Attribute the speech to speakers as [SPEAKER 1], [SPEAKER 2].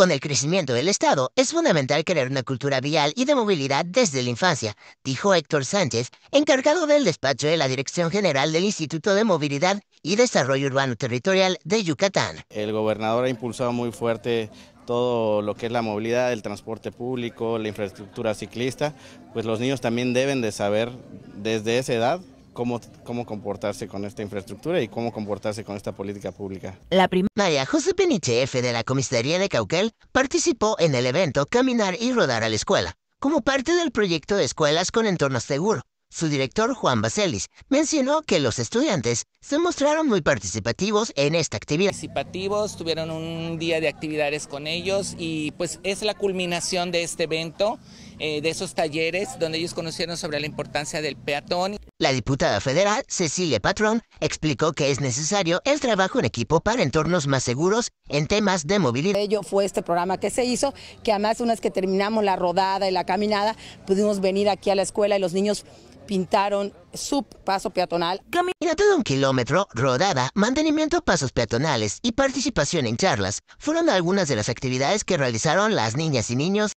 [SPEAKER 1] Con el crecimiento del Estado, es fundamental crear una cultura vial y de movilidad desde la infancia, dijo Héctor Sánchez, encargado del despacho de la Dirección General del Instituto de Movilidad y Desarrollo Urbano Territorial de Yucatán.
[SPEAKER 2] El gobernador ha impulsado muy fuerte todo lo que es la movilidad, el transporte público, la infraestructura ciclista, pues los niños también deben de saber desde esa edad cómo, comportarse con esta infraestructura y cómo comportarse con esta política pública.
[SPEAKER 1] La primaria José Peniche F. de la Comisaría de Cauquel participó en el evento Caminar y Rodar a la Escuela, como parte del proyecto de Escuelas con entornos Seguro. Su director, Juan Baselis, mencionó que los estudiantes se mostraron muy participativos en esta actividad. Participativos, tuvieron un día
[SPEAKER 3] de actividades con ellos y pues es la culminación de este evento eh, de esos talleres donde ellos conocieron sobre la importancia del peatón.
[SPEAKER 1] La diputada federal, Cecilia Patrón, explicó que es necesario el trabajo en equipo para entornos más seguros en temas de movilidad.
[SPEAKER 4] Ello fue este programa que se hizo, que además una vez que terminamos la rodada y la caminada, pudimos venir aquí a la escuela y los niños pintaron su paso peatonal. Camina
[SPEAKER 1] todo un kilómetro, rodada, mantenimiento pasos peatonales y participación en charlas fueron algunas de las actividades que realizaron las niñas y niños